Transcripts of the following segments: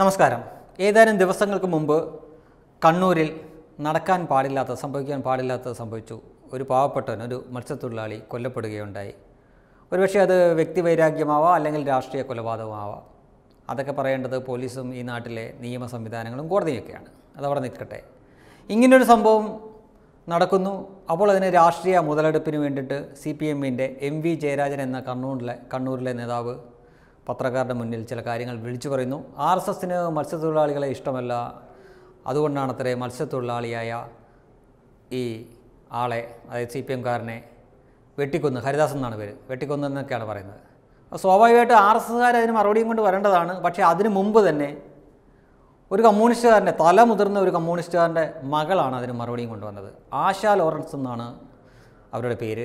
നമസ്കാരം ഏതാനും ദിവസങ്ങൾക്ക് മുമ്പ് കണ്ണൂരിൽ നടക്കാൻ പാടില്ലാത്ത സംഭവിക്കാൻ പാടില്ലാത്തത് സംഭവിച്ചു ഒരു പാവപ്പെട്ടവൻ ഒരു മത്സ്യത്തൊഴിലാളി കൊല്ലപ്പെടുകയുണ്ടായി ഒരുപക്ഷെ അത് വ്യക്തിവൈരാഗ്യമാവാം അല്ലെങ്കിൽ രാഷ്ട്രീയ കൊലപാതകമാവാം അതൊക്കെ പറയേണ്ടത് പോലീസും ഈ നാട്ടിലെ നിയമ സംവിധാനങ്ങളും കോടതിയൊക്കെയാണ് അതവിടെ നിൽക്കട്ടെ ഇങ്ങനൊരു സംഭവം നടക്കുന്നു അപ്പോൾ അതിന് രാഷ്ട്രീയ മുതലെടുപ്പിന് വേണ്ടിയിട്ട് സി പി എമ്മിൻ്റെ എം വി ജയരാജൻ എന്ന കണ്ണൂരിലെ കണ്ണൂരിലെ നേതാവ് പത്രക്കാരുടെ മുന്നിൽ ചില കാര്യങ്ങൾ വിളിച്ചു പറയുന്നു ആർ എസ് എസിന് മത്സ്യത്തൊഴിലാളികളെ ഇഷ്ടമല്ല അതുകൊണ്ടാണത്രേ മത്സ്യത്തൊഴിലാളിയായ ഈ ആളെ അതായത് സി പി എംകാരനെ വെട്ടിക്കൊന്ന് ഹരിദാസ് എന്നാണ് പേര് വെട്ടിക്കൊന്നു എന്നൊക്കെയാണ് പറയുന്നത് സ്വാഭാവികമായിട്ട് ആർ എസ് എസ്കാർ അതിന് മറുപടിയും കൊണ്ട് വരേണ്ടതാണ് പക്ഷേ അതിന് മുമ്പ് തന്നെ ഒരു കമ്മ്യൂണിസ്റ്റുകാരൻ്റെ തല മുതിർന്ന ഒരു കമ്മ്യൂണിസ്റ്റുകാരൻ്റെ മകളാണ് അതിന് മറുപടിയും കൊണ്ടുവന്നത് ആശാ ലോറൻസ് എന്നാണ് അവരുടെ പേര്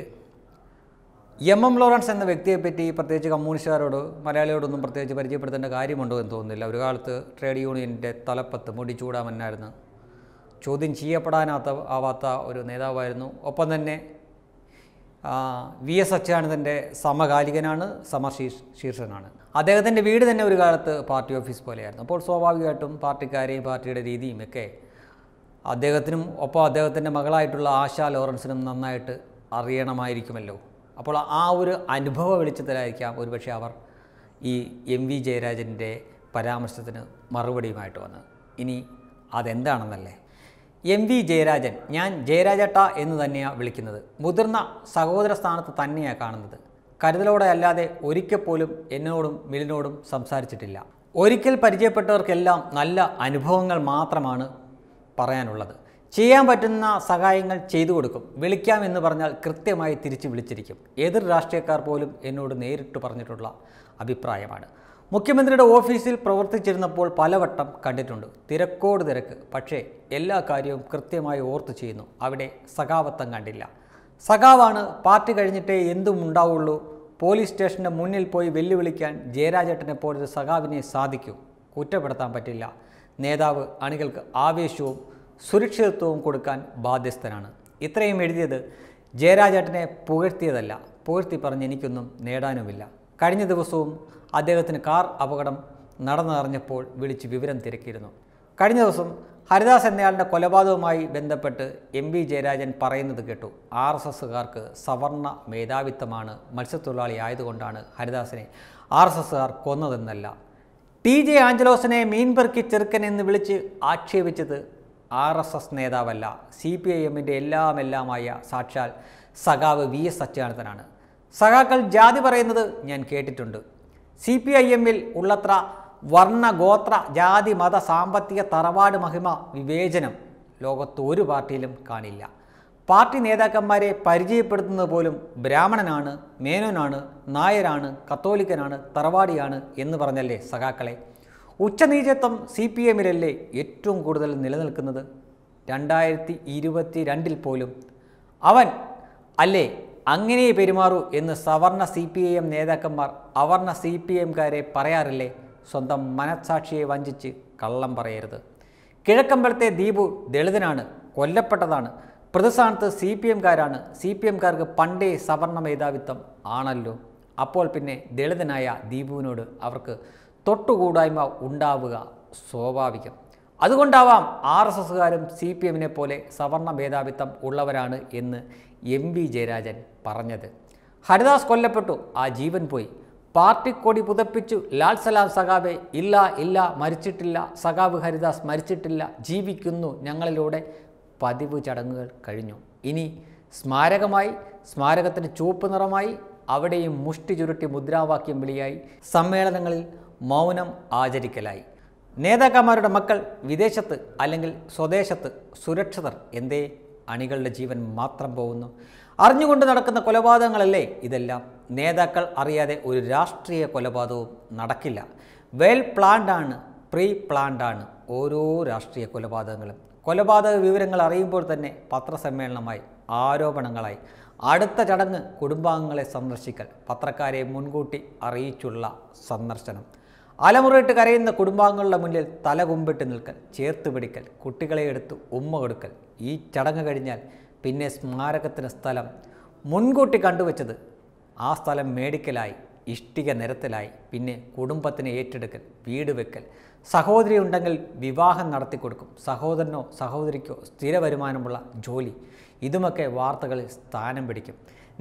എം എം ലോറൻസ് എന്ന വ്യക്തിയെപ്പറ്റി പ്രത്യേകിച്ച് കമ്മ്യൂണിസ്റ്റുകാരോട് മലയാളിയോടൊന്നും പ്രത്യേകിച്ച് പരിചയപ്പെടുത്തേണ്ട കാര്യമുണ്ടോ എന്ന് തോന്നുന്നില്ല ഒരു കാലത്ത് ട്രേഡ് യൂണിയൻ്റെ തലപ്പത്ത് ചൂടാമെന്നായിരുന്നു ചോദ്യം ചെയ്യപ്പെടാനാത്ത ആവാത്ത ഒരു നേതാവായിരുന്നു ഒപ്പം തന്നെ വി എസ് അച്യുതാനന്ദൻ്റെ സമകാലികനാണ് ശീർ ശീർഷനാണ് അദ്ദേഹത്തിൻ്റെ വീട് തന്നെ ഒരു കാലത്ത് പാർട്ടി ഓഫീസ് പോലെയായിരുന്നു അപ്പോൾ സ്വാഭാവികമായിട്ടും പാർട്ടിക്കാരെയും പാർട്ടിയുടെ രീതിയും ഒക്കെ അദ്ദേഹത്തിനും ഒപ്പം അദ്ദേഹത്തിൻ്റെ മകളായിട്ടുള്ള ആശാ ലോറൻസിനും നന്നായിട്ട് അറിയണമായിരിക്കുമല്ലോ അപ്പോൾ ആ ഒരു അനുഭവ വെളിച്ചത്തിലായിരിക്കാം ഒരുപക്ഷെ അവർ ഈ എം വി ജയരാജൻ്റെ പരാമർശത്തിന് മറുപടിയുമായിട്ട് വന്നത് ഇനി അതെന്താണെന്നല്ലേ എം വി ജയരാജൻ ഞാൻ ജയരാജട്ട എന്ന് തന്നെയാണ് വിളിക്കുന്നത് മുതിർന്ന സഹോദര സ്ഥാനത്ത് തന്നെയാണ് കാണുന്നത് കരുതലോടെ അല്ലാതെ ഒരിക്കൽ പോലും എന്നോടും മിലിനോടും സംസാരിച്ചിട്ടില്ല ഒരിക്കൽ പരിചയപ്പെട്ടവർക്കെല്ലാം നല്ല അനുഭവങ്ങൾ മാത്രമാണ് പറയാനുള്ളത് ചെയ്യാൻ പറ്റുന്ന സഹായങ്ങൾ ചെയ്തു കൊടുക്കും വിളിക്കാം എന്ന് പറഞ്ഞാൽ കൃത്യമായി തിരിച്ച് വിളിച്ചിരിക്കും എതിർ രാഷ്ട്രീയക്കാർ പോലും എന്നോട് നേരിട്ട് പറഞ്ഞിട്ടുള്ള അഭിപ്രായമാണ് മുഖ്യമന്ത്രിയുടെ ഓഫീസിൽ പ്രവർത്തിച്ചിരുന്നപ്പോൾ പലവട്ടം കണ്ടിട്ടുണ്ട് തിരക്കോട് തിരക്ക് പക്ഷേ എല്ലാ കാര്യവും കൃത്യമായി ഓർത്തു ചെയ്യുന്നു അവിടെ സഖാവത്തം കണ്ടില്ല സഖാവാണ് പാർട്ടി കഴിഞ്ഞിട്ടേ എന്തും ഉണ്ടാവുള്ളൂ പോലീസ് സ്റ്റേഷൻ്റെ മുന്നിൽ പോയി വെല്ലുവിളിക്കാൻ ജയരാജേട്ടനെ പോലൊരു സഖാവിനെ സാധിക്കൂ കുറ്റപ്പെടുത്താൻ പറ്റില്ല നേതാവ് അണികൾക്ക് ആവേശവും സുരക്ഷിതത്വവും കൊടുക്കാൻ ബാധ്യസ്ഥനാണ് ഇത്രയും എഴുതിയത് ജയരാജേട്ടനെ പുകഴ്ത്തിയതല്ല പുകഴ്ത്തി പറഞ്ഞ് എനിക്കൊന്നും നേടാനുമില്ല കഴിഞ്ഞ ദിവസവും അദ്ദേഹത്തിന് കാർ അപകടം നടന്നറിഞ്ഞപ്പോൾ വിളിച്ച് വിവരം തിരക്കിയിരുന്നു കഴിഞ്ഞ ദിവസം ഹരിദാസ് എന്നയാളുടെ കൊലപാതകവുമായി ബന്ധപ്പെട്ട് എം വി ജയരാജൻ പറയുന്നത് കേട്ടു ആർ എസ് എസ്സുകാർക്ക് സവർണ മേധാവിത്വമാണ് മത്സ്യത്തൊഴിലാളി ആയതുകൊണ്ടാണ് ഹരിദാസിനെ ആർ എസ് എസ്സുകാർ കൊന്നതെന്നല്ല ടി ജെ ആഞ്ചലോസിനെ മീൻപെറുക്കി ചെറുക്കൻ എന്ന് വിളിച്ച് ആക്ഷേപിച്ചത് ആർ എസ് എസ് നേതാവല്ല സി പി ഐ എമ്മിൻ്റെ എല്ലാം എല്ലാമായ സാക്ഷാൽ സഖാവ് വി എസ് സത്യാനന്ദനാണ് സഖാക്കൾ ജാതി പറയുന്നത് ഞാൻ കേട്ടിട്ടുണ്ട് സി പി ഐ എമ്മിൽ ഉള്ളത്ര വർണ്ണ ഗോത്ര ജാതി മത സാമ്പത്തിക തറവാട് മഹിമ വിവേചനം ലോകത്ത് ഒരു പാർട്ടിയിലും കാണില്ല പാർട്ടി നേതാക്കന്മാരെ പരിചയപ്പെടുത്തുന്നത് പോലും ബ്രാഹ്മണനാണ് മേനോനാണ് നായരാണ് കത്തോലിക്കനാണ് തറവാടിയാണ് എന്ന് പറഞ്ഞല്ലേ സഖാക്കളെ ഉച്ചനീചത്വം സി പി എമ്മിലല്ലേ ഏറ്റവും കൂടുതൽ നിലനിൽക്കുന്നത് രണ്ടായിരത്തി ഇരുപത്തി രണ്ടിൽ പോലും അവൻ അല്ലേ അങ്ങനെ പെരുമാറൂ എന്ന് സവർണ സി പി ഐ എം നേതാക്കന്മാർ അവർണ സി പി എംകാരെ പറയാറില്ലേ സ്വന്തം മനസാക്ഷിയെ വഞ്ചിച്ച് കള്ളം പറയരുത് കിഴക്കമ്പലത്തെ ദീപു ദളിതനാണ് കൊല്ലപ്പെട്ടതാണ് പ്രതിസ്ഥാനത്ത് സി പി എംകാരാണ് സി പി എംകാർക്ക് പണ്ടേ സവർണ മേധാവിത്വം ആണല്ലോ അപ്പോൾ പിന്നെ ദളിതനായ ദീപുവിനോട് അവർക്ക് തൊട്ടുകൂടായ്മ ഉണ്ടാവുക സ്വാഭാവികം അതുകൊണ്ടാവാം ആർ എസ് എസ്സുകാരും സി പി എമ്മിനെ പോലെ സവർണ മേധാവിത്വം ഉള്ളവരാണ് എന്ന് എം വി ജയരാജൻ പറഞ്ഞത് ഹരിദാസ് കൊല്ലപ്പെട്ടു ആ ജീവൻ പോയി പാർട്ടിക്കൊടി പുതപ്പിച്ചു ലാൽ സലാം സഖാവെ ഇല്ല ഇല്ല മരിച്ചിട്ടില്ല സഖാവ് ഹരിദാസ് മരിച്ചിട്ടില്ല ജീവിക്കുന്നു ഞങ്ങളിലൂടെ പതിവ് ചടങ്ങുകൾ കഴിഞ്ഞു ഇനി സ്മാരകമായി സ്മാരകത്തിന് ചുവപ്പ് നിറമായി അവിടെയും മുഷ്ടി ചുരുട്ടി മുദ്രാവാക്യം വിളിയായി സമ്മേളനങ്ങളിൽ മൗനം ആചരിക്കലായി നേതാക്കന്മാരുടെ മക്കൾ വിദേശത്ത് അല്ലെങ്കിൽ സ്വദേശത്ത് സുരക്ഷിതർ എന്തേ അണികളുടെ ജീവൻ മാത്രം പോകുന്നു അറിഞ്ഞുകൊണ്ട് നടക്കുന്ന കൊലപാതകങ്ങളല്ലേ ഇതെല്ലാം നേതാക്കൾ അറിയാതെ ഒരു രാഷ്ട്രീയ കൊലപാതകവും നടക്കില്ല വെൽ പ്ലാൻഡാണ് പ്രീ പ്ലാൻഡാണ് ഓരോ രാഷ്ട്രീയ കൊലപാതകങ്ങളും കൊലപാതക വിവരങ്ങൾ അറിയുമ്പോൾ തന്നെ പത്രസമ്മേളനമായി ആരോപണങ്ങളായി അടുത്ത ചടങ്ങ് കുടുംബാംഗങ്ങളെ സന്ദർശിക്കൽ പത്രക്കാരെ മുൻകൂട്ടി അറിയിച്ചുള്ള സന്ദർശനം അലമുറയിട്ട് കരയുന്ന കുടുംബാംഗങ്ങളുടെ മുന്നിൽ തല കുമ്പിട്ട് നിൽക്കൽ ചേർത്ത് പിടിക്കൽ കുട്ടികളെ എടുത്ത് ഉമ്മ കൊടുക്കൽ ഈ ചടങ്ങ് കഴിഞ്ഞാൽ പിന്നെ സ്മാരകത്തിന് സ്ഥലം മുൻകൂട്ടി കണ്ടുവച്ചത് ആ സ്ഥലം മേടിക്കലായി ഇഷ്ടിക നിരത്തിലായി പിന്നെ കുടുംബത്തിന് ഏറ്റെടുക്കൽ വീട് വെക്കൽ സഹോദരി ഉണ്ടെങ്കിൽ വിവാഹം നടത്തി കൊടുക്കും സഹോദരനോ സഹോദരിക്കോ സ്ഥിര വരുമാനമുള്ള ജോലി ഇതുമൊക്കെ വാർത്തകളിൽ സ്ഥാനം പിടിക്കും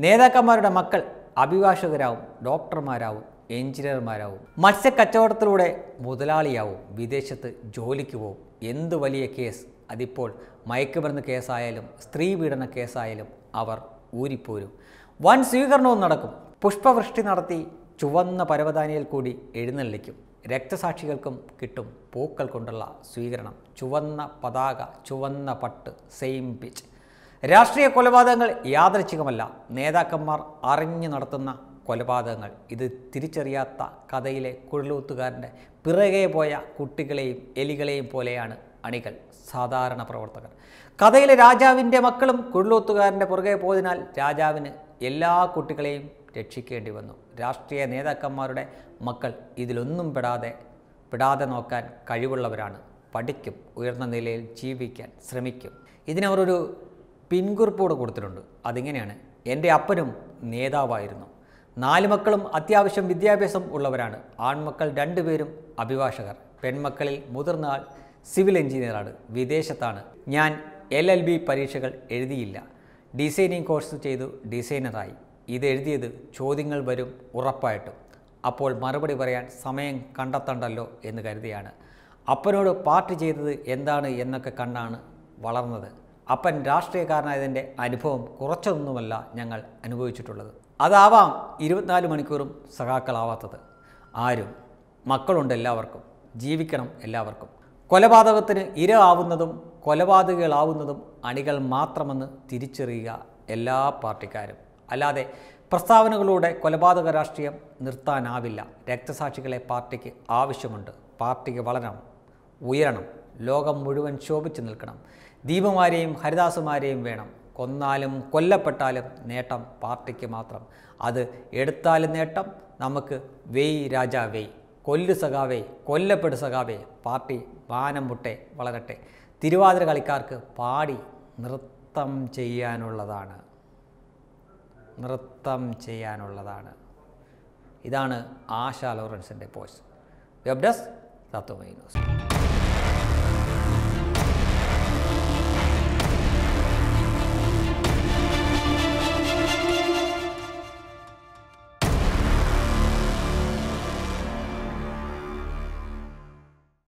നേതാക്കന്മാരുടെ മക്കൾ അഭിഭാഷകരാവും ഡോക്ടർമാരാവും എഞ്ചിനീയർമാരാവും മത്സ്യക്കച്ചവടത്തിലൂടെ മുതലാളിയാവും വിദേശത്ത് ജോലിക്ക് പോവും എന്ത് വലിയ കേസ് അതിപ്പോൾ മയക്കുമരുന്ന് കേസായാലും സ്ത്രീ പീഡന കേസായാലും അവർ ഊരിപ്പോരും വൻ സ്വീകരണവും നടക്കും പുഷ്പവൃഷ്ടി നടത്തി ചുവന്ന പരവതാനിയിൽ കൂടി എഴുന്നള്ളിക്കും രക്തസാക്ഷികൾക്കും കിട്ടും പൂക്കൾ കൊണ്ടുള്ള സ്വീകരണം ചുവന്ന പതാക ചുവന്ന പട്ട് സെയിം പിച്ച് രാഷ്ട്രീയ കൊലപാതകങ്ങൾ യാദൃച്ഛികമല്ല നേതാക്കന്മാർ അറിഞ്ഞു നടത്തുന്ന കൊലപാതകങ്ങൾ ഇത് തിരിച്ചറിയാത്ത കഥയിലെ കുഴലൂത്തുകാരൻ്റെ പിറകെ പോയ കുട്ടികളെയും എലികളെയും പോലെയാണ് അണികൾ സാധാരണ പ്രവർത്തകർ കഥയിലെ രാജാവിൻ്റെ മക്കളും കുഴലൂത്തുകാരൻ്റെ പുറകെ പോയതിനാൽ രാജാവിന് എല്ലാ കുട്ടികളെയും രക്ഷിക്കേണ്ടി വന്നു രാഷ്ട്രീയ നേതാക്കന്മാരുടെ മക്കൾ ഇതിലൊന്നും പെടാതെ പെടാതെ നോക്കാൻ കഴിവുള്ളവരാണ് പഠിക്കും ഉയർന്ന നിലയിൽ ജീവിക്കാൻ ശ്രമിക്കും ഇതിനവരൊരു പിൻകുറിപ്പോട് കൊടുത്തിട്ടുണ്ട് അതിങ്ങനെയാണ് എൻ്റെ അപ്പനും നേതാവായിരുന്നു നാല് മക്കളും അത്യാവശ്യം വിദ്യാഭ്യാസം ഉള്ളവരാണ് ആൺമക്കൾ രണ്ടുപേരും അഭിഭാഷകർ പെൺമക്കളിൽ മുതിർന്ന ആൾ സിവിൽ എഞ്ചിനീയറാണ് വിദേശത്താണ് ഞാൻ എൽ എൽ ബി പരീക്ഷകൾ എഴുതിയില്ല ഡിസൈനിങ് കോഴ്സ് ചെയ്തു ഡിസൈനറായി ഇത് എഴുതിയത് ചോദ്യങ്ങൾ വരും ഉറപ്പായിട്ടും അപ്പോൾ മറുപടി പറയാൻ സമയം കണ്ടെത്തണ്ടല്ലോ എന്ന് കരുതിയാണ് അപ്പനോട് പാർട്ടി ചെയ്തത് എന്താണ് എന്നൊക്കെ കണ്ടാണ് വളർന്നത് അപ്പൻ രാഷ്ട്രീയക്കാരനായതിൻ്റെ അനുഭവം കുറച്ചൊന്നുമല്ല ഞങ്ങൾ അനുഭവിച്ചിട്ടുള്ളത് അതാവാം ഇരുപത്തിനാല് മണിക്കൂറും സഖാക്കളാവാത്തത് ആരും മക്കളുണ്ട് എല്ലാവർക്കും ജീവിക്കണം എല്ലാവർക്കും കൊലപാതകത്തിന് ഇര ആവുന്നതും കൊലപാതകികളാവുന്നതും അണികൾ മാത്രമെന്ന് തിരിച്ചറിയുക എല്ലാ പാർട്ടിക്കാരും അല്ലാതെ പ്രസ്താവനകളിലൂടെ കൊലപാതക രാഷ്ട്രീയം നിർത്താനാവില്ല രക്തസാക്ഷികളെ പാർട്ടിക്ക് ആവശ്യമുണ്ട് പാർട്ടിക്ക് വളരണം ഉയരണം ലോകം മുഴുവൻ ശോഭിച്ചു നിൽക്കണം ദീപമാരെയും ഹരിദാസുമാരെയും വേണം കൊന്നാലും കൊല്ലപ്പെട്ടാലും നേട്ടം പാർട്ടിക്ക് മാത്രം അത് എടുത്താലും നേട്ടം നമുക്ക് വെയ് രാജാ വെയ് കൊല്ലു സഖാവേ കൊല്ലപ്പെടു സഖാവേ പാർട്ടി വാനം മുട്ടെ വളരട്ടെ തിരുവാതിര കളിക്കാർക്ക് പാടി നൃത്തം ചെയ്യാനുള്ളതാണ് നൃത്തം ചെയ്യാനുള്ളതാണ് ഇതാണ് ആശ ലോറൻസിൻ്റെ post web desk Tatwamayi news